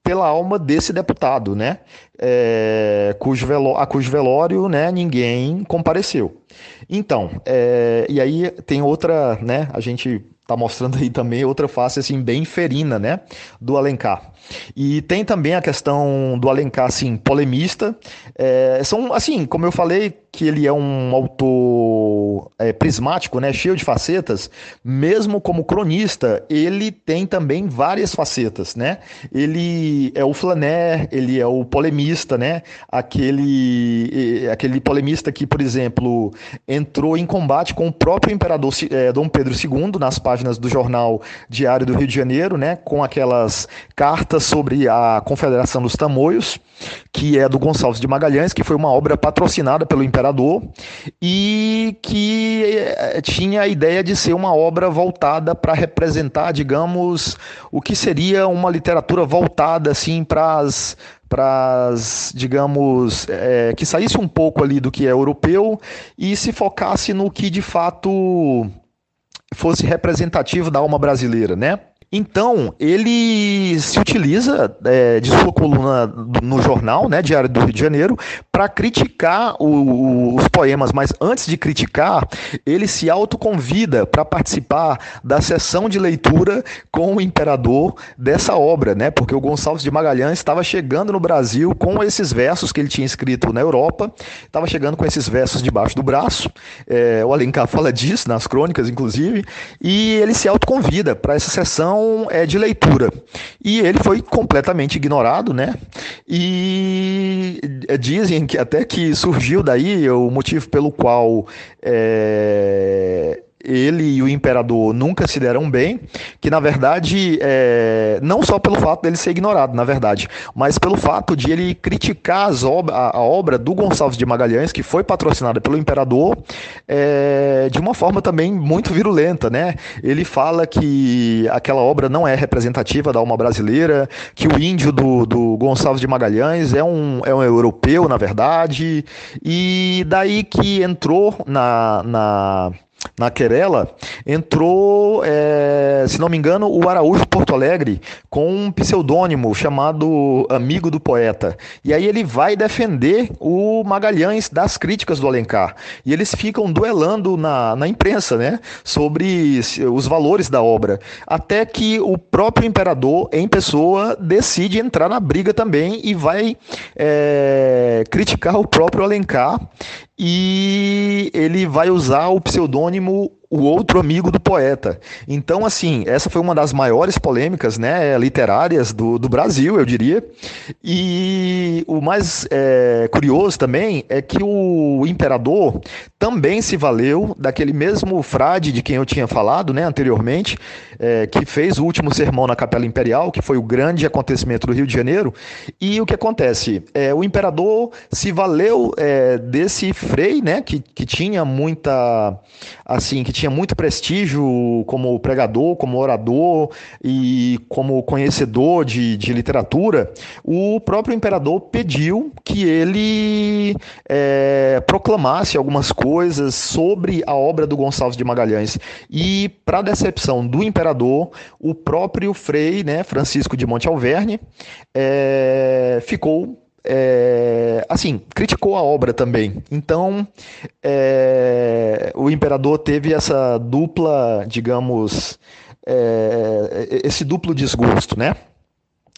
pela alma desse deputado, né? É, cujo velo, a cujo velório, né? Ninguém compareceu. Então, é, e aí tem outra, né? A gente tá mostrando aí também outra face assim bem ferina, né, do Alencar. E tem também a questão do Alencar assim polemista. É, são assim, como eu falei, que ele é um autor é, prismático, né, cheio de facetas, mesmo como cronista, ele tem também várias facetas, né? Ele é o flaner, ele é o polemista, né? Aquele, aquele polemista que, por exemplo, entrou em combate com o próprio imperador é, Dom Pedro II nas páginas do jornal Diário do Rio de Janeiro, né? Com aquelas cartas sobre a Confederação dos Tamoios, que é do Gonçalves de Magalhães, que foi uma obra patrocinada pelo imperador e que eh, tinha a ideia de ser uma obra voltada para representar, digamos, o que seria uma literatura voltada assim para as para digamos é, que saísse um pouco ali do que é europeu e se focasse no que de fato fosse representativo da alma brasileira, né? Então, ele se utiliza é, de sua coluna no jornal, né, Diário do Rio de Janeiro, para criticar o, os poemas, mas antes de criticar, ele se autoconvida para participar da sessão de leitura com o imperador dessa obra, né, porque o Gonçalves de Magalhães estava chegando no Brasil com esses versos que ele tinha escrito na Europa, estava chegando com esses versos debaixo do braço, é, o Alencar fala disso nas crônicas, inclusive, e ele se autoconvida para essa sessão é, de leitura. E ele foi completamente ignorado, né? E é, dizem que até que surgiu daí o motivo pelo qual é, ele e o imperador nunca se deram bem, que na verdade, é, não só pelo fato dele ser ignorado, na verdade, mas pelo fato de ele criticar a, obra do Gonçalves de Magalhães, que foi patrocinada pelo imperador, é, de uma forma também muito virulenta, né? Ele fala que aquela obra não é representativa da alma brasileira, que o índio do, do Gonçalves de Magalhães é um, é um europeu, na verdade, e daí que entrou na, na na querela, entrou, é, se não me engano, o Araújo Porto Alegre com um pseudônimo chamado Amigo do Poeta. E aí ele vai defender o Magalhães das críticas do Alencar. E eles ficam duelando na, na imprensa, né? Sobre os valores da obra. Até que o próprio imperador, em pessoa, decide entrar na briga também e vai é, criticar o próprio Alencar e ele vai usar o pseudônimo o outro amigo do poeta. Então, assim, essa foi uma das maiores polêmicas né, literárias do, do Brasil, eu diria. E o mais é, curioso também é que o imperador também se valeu daquele mesmo frade de quem eu tinha falado né, anteriormente, é, que fez o último sermão na Capela Imperial, que foi o grande acontecimento do Rio de Janeiro. E o que acontece? É, o imperador se valeu é, desse frei, né, que, que tinha muita. assim, que tinha muito prestígio como pregador, como orador e como conhecedor de, de literatura, o próprio imperador pediu que ele é, proclamasse algumas coisas sobre a obra do Gonçalves de Magalhães. E, para decepção do imperador, o próprio Frei, né, Francisco de Monte Alverne, é, ficou é, assim, criticou a obra também. Então, é, o imperador teve essa dupla, digamos, é, esse duplo desgosto, né?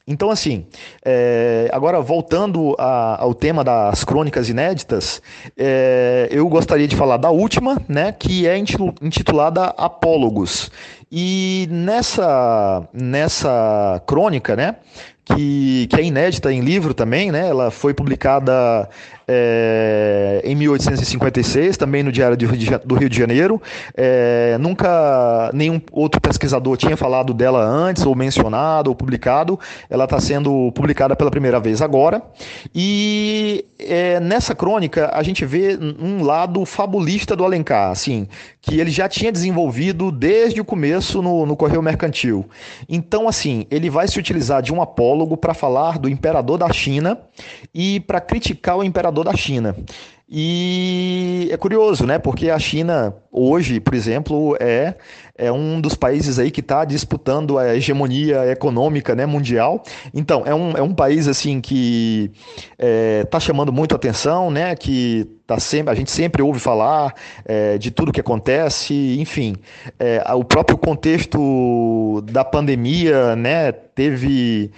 Então, assim, é, agora voltando a, ao tema das crônicas inéditas, é, eu gostaria de falar da última, né, que é intitulada Apólogos. E nessa, nessa crônica, né, que, que é inédita em livro também, né? Ela foi publicada é, em 1856, também no Diário do Rio de, Janeiro. É, nunca nenhum outro pesquisador tinha falado dela antes, ou mencionado, ou publicado. Ela está sendo publicada pela primeira vez agora. E é, nessa crônica a gente vê um lado fabulista do Alencar, assim, que ele já tinha desenvolvido desde o começo no, no Correio Mercantil. Então, assim, ele vai se utilizar de um apólogo para falar do imperador da China e para criticar o imperador embaixador da China. E é curioso, né? Porque a China hoje, por exemplo, é, é um dos países aí que está disputando a hegemonia econômica né, mundial. Então, é um, é um país assim que está é, tá chamando muito atenção, né? Que tá sempre, a gente sempre ouve falar é, de tudo que acontece, enfim. É, o próprio contexto da pandemia, né? Teve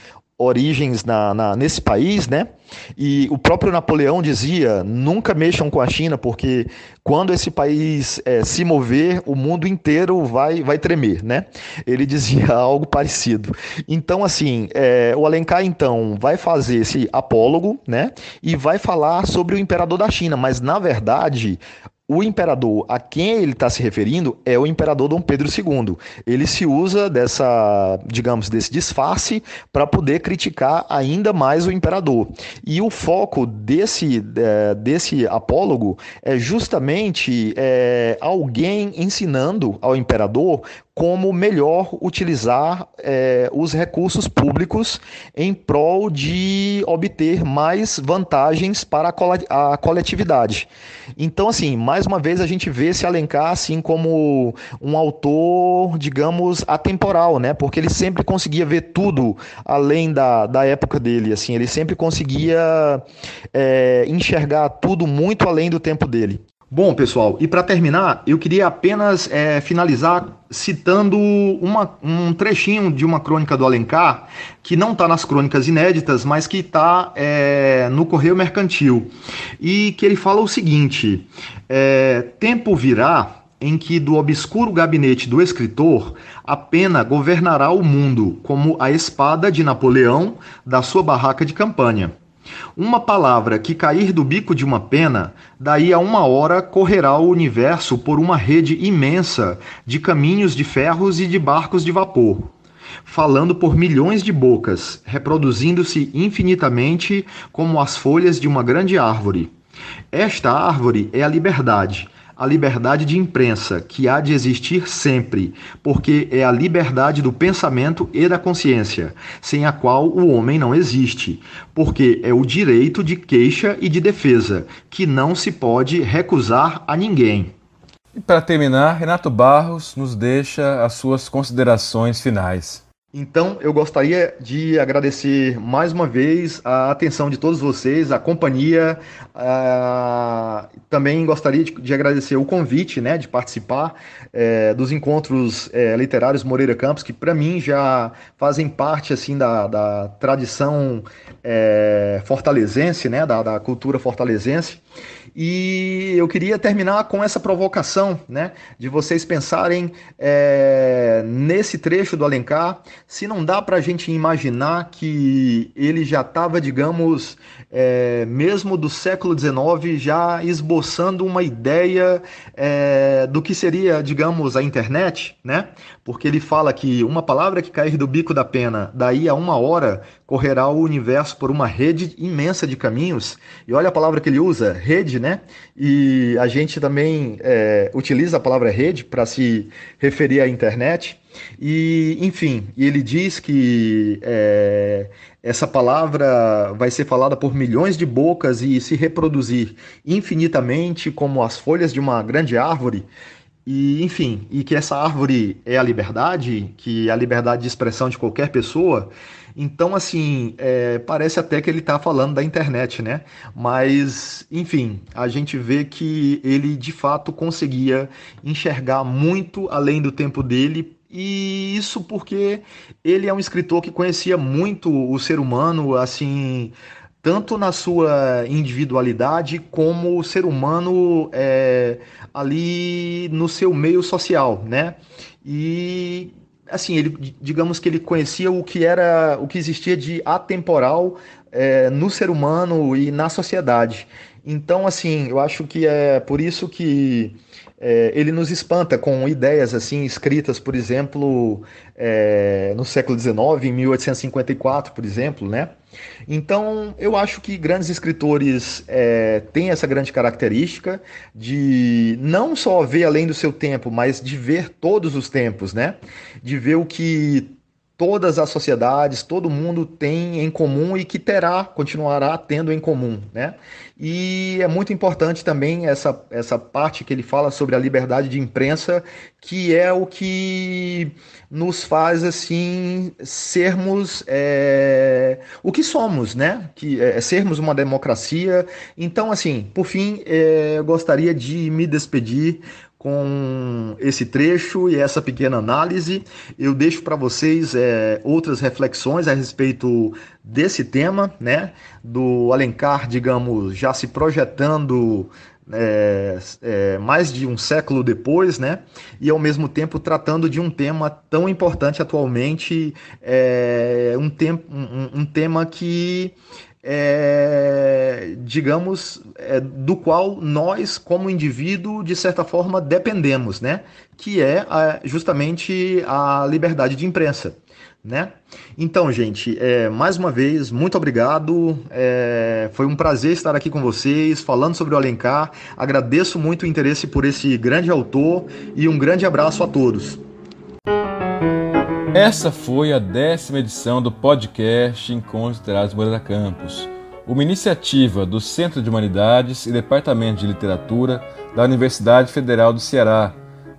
origens na, na, nesse país, né? E o próprio Napoleão dizia: nunca mexam com a China, porque quando esse país é, se mover, o mundo inteiro vai, vai tremer, né? Ele dizia algo parecido. Então, assim, é, o Alencar, então, vai fazer esse apólogo, né? E vai falar sobre o imperador da China, mas na verdade, o imperador a quem ele está se referindo é o imperador Dom Pedro II. Ele se usa dessa, digamos, desse disfarce para poder criticar ainda mais o imperador. E o foco desse, é, desse apólogo é justamente é, alguém ensinando ao imperador como melhor utilizar é, os recursos públicos em prol de obter mais vantagens para a coletividade. Então, assim, mais uma vez a gente vê se alencar assim como um autor, digamos, atemporal, né? Porque ele sempre conseguia ver tudo além da, da época dele, assim, ele sempre conseguia é, enxergar tudo muito além do tempo dele. Bom, pessoal, e para terminar, eu queria apenas é, finalizar citando uma, um trechinho de uma crônica do Alencar, que não está nas crônicas inéditas, mas que está é, no Correio Mercantil, e que ele fala o seguinte: é, Tempo virá em que do obscuro gabinete do escritor a pena governará o mundo, como a espada de Napoleão da sua barraca de campanha. Uma palavra que cair do bico de uma pena, daí a uma hora correrá o universo por uma rede imensa de caminhos de ferros e de barcos de vapor, falando por milhões de bocas, reproduzindo-se infinitamente como as folhas de uma grande árvore. Esta árvore é a liberdade, a liberdade de imprensa, que há de existir sempre, porque é a liberdade do pensamento e da consciência, sem a qual o homem não existe, porque é o direito de queixa e de defesa, que não se pode recusar a ninguém. E para terminar, Renato Barros nos deixa as suas considerações finais. Então, eu gostaria de agradecer mais uma vez a atenção de todos vocês, a companhia. Também gostaria de, de, agradecer o convite né, de participar é, dos encontros é, literários Moreira Campos, que para mim já fazem parte assim da, da tradição é, fortalezense, né, da, da cultura fortalezense. E eu queria terminar com essa provocação, né? De vocês pensarem é, nesse trecho do Alencar, se não dá para a gente imaginar que ele já estava, digamos, é, mesmo do século XIX, já esboçando uma ideia é, do que seria, digamos, a internet, né? Porque ele fala que uma palavra que cair do bico da pena, daí a uma hora, correrá o universo por uma rede imensa de caminhos. E olha a palavra que ele usa, rede, né? E a gente também é, utiliza a palavra rede para se referir à internet. E, enfim, ele diz que é, essa palavra vai ser falada por milhões de bocas e se reproduzir infinitamente como as folhas de uma grande árvore. E, enfim, e que essa árvore é a liberdade, que é a liberdade de expressão de qualquer pessoa. Então, assim, é, parece até que ele está falando da internet, né? Mas, enfim, a gente vê que ele de fato conseguia enxergar muito além do tempo dele e isso porque ele é um escritor que conhecia muito o ser humano, assim, tanto na sua individualidade como o ser humano é, ali no seu meio social, né? E assim, ele, digamos que ele conhecia o que era, o que existia de atemporal é, no ser humano e na sociedade. Então, assim, eu acho que é por isso que é, ele nos espanta com ideias assim escritas, por exemplo, é, no século XIX, em 1854, por exemplo, né? Então, eu acho que grandes escritores é, têm essa grande característica de não só ver além do seu tempo, mas de ver todos os tempos, né? De ver o que todas as sociedades, todo mundo tem em comum e que terá, continuará tendo em comum, né? E é muito importante também essa, essa parte que ele fala sobre a liberdade de imprensa, que é o que nos faz, assim, sermos é, o que somos, né? Que é, é sermos uma democracia. Então, assim, por fim, é, eu gostaria de me despedir com esse trecho e essa pequena análise. Eu deixo para vocês é, outras reflexões a respeito desse tema, né? Do Alencar, digamos, já se projetando é, é, mais de um século depois, né? E ao mesmo tempo tratando de um tema tão importante atualmente, é, um, tem, um, um tema que é, digamos, é, do qual nós, como indivíduo, de certa forma, dependemos, né? Que é a, justamente a liberdade de imprensa, né? Então, gente, é, mais uma vez, muito obrigado. É, foi um prazer estar aqui com vocês, falando sobre o Alencar. Agradeço muito o interesse por esse grande autor e um grande abraço a todos. Essa foi a décima edição do podcast Encontros Literários Moreira Campos, uma iniciativa do Centro de Humanidades e Departamento de Literatura da Universidade Federal do Ceará,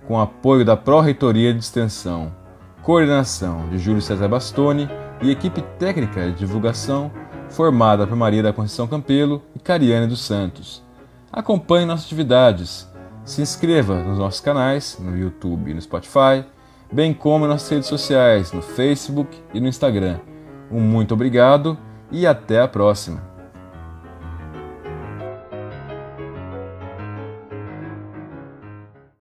com apoio da Pró-Reitoria de Extensão, coordenação de Júlio César Bastoni e equipe técnica de divulgação formada por Maria da Conceição Campelo e Cariane dos Santos. Acompanhe nossas atividades. Se inscreva nos nossos canais, no YouTube e no Spotify bem como nas redes sociais, no Facebook e no Instagram. Um muito obrigado e até a próxima!